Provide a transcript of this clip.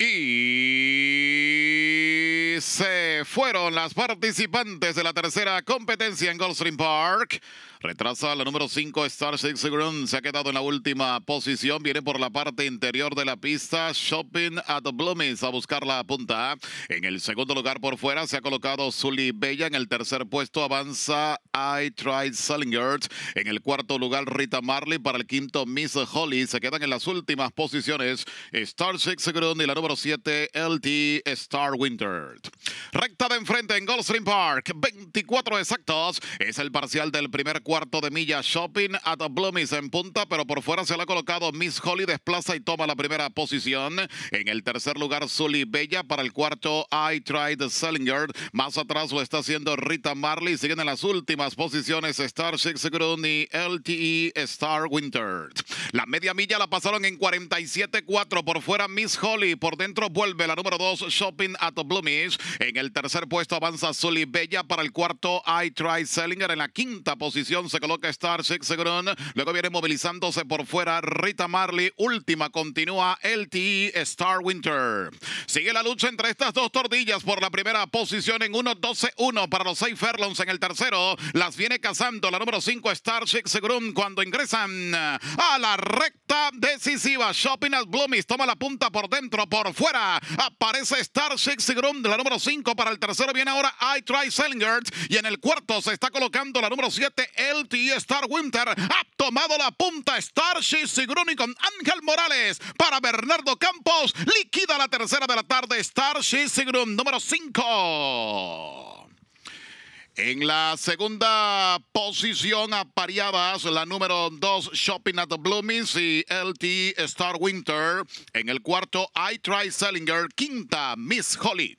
Y se fueron las participantes de la tercera competencia en Goldstream Park. Retrasa la número 5, Star Six Se ha quedado en la última posición. Viene por la parte interior de la pista. Shopping at Bloomings a buscar la punta. En el segundo lugar por fuera se ha colocado Sully Bella. En el tercer puesto avanza I Tried Selling En el cuarto lugar, Rita Marley. Para el quinto, Miss Holly. Se quedan en las últimas posiciones Star Six Grund y la número 7, LT Star Winter. Recta de enfrente en Goldstream Park. 24 exactos. Es el parcial del primer cuarto de milla Shopping at Bloomies en punta, pero por fuera se le ha colocado Miss Holly. Desplaza y toma la primera posición. En el tercer lugar, Sully Bella. Para el cuarto, I Tried Selling Más atrás lo está haciendo Rita Marley. Siguen en las últimas últimas posiciones Starship y LTE Star Winter. La media milla la pasaron en 47.4 por fuera Miss Holly. Por dentro vuelve la número 2 Shopping at Bloomish. En el tercer puesto avanza Sully Bella para el cuarto I Try Sellinger. En la quinta posición se coloca Starship Grun Luego viene movilizándose por fuera Rita Marley. Última continúa LTE Star Winter. Sigue la lucha entre estas dos tortillas por la primera posición en 1 para los seis Ferlons en el tercero. Las viene cazando la número 5 Starship grun cuando ingresan eh, a la recta decisiva. Shopping at Bloomies toma la punta por dentro, por fuera. Aparece Starship grun de la número 5 para el tercero. Viene ahora I Try Sellinger y en el cuarto se está colocando la número 7 LTE e Star Winter. Ha tomado la punta Starship Sigrun y con Ángel Morales para Bernardo Campos. Liquida la tercera de la tarde Starship Sigrun número 5. En la segunda posición apareadas la número dos, Shopping at the Bloomings y LT Star Winter. En el cuarto I Try Sellinger, quinta Miss Holly.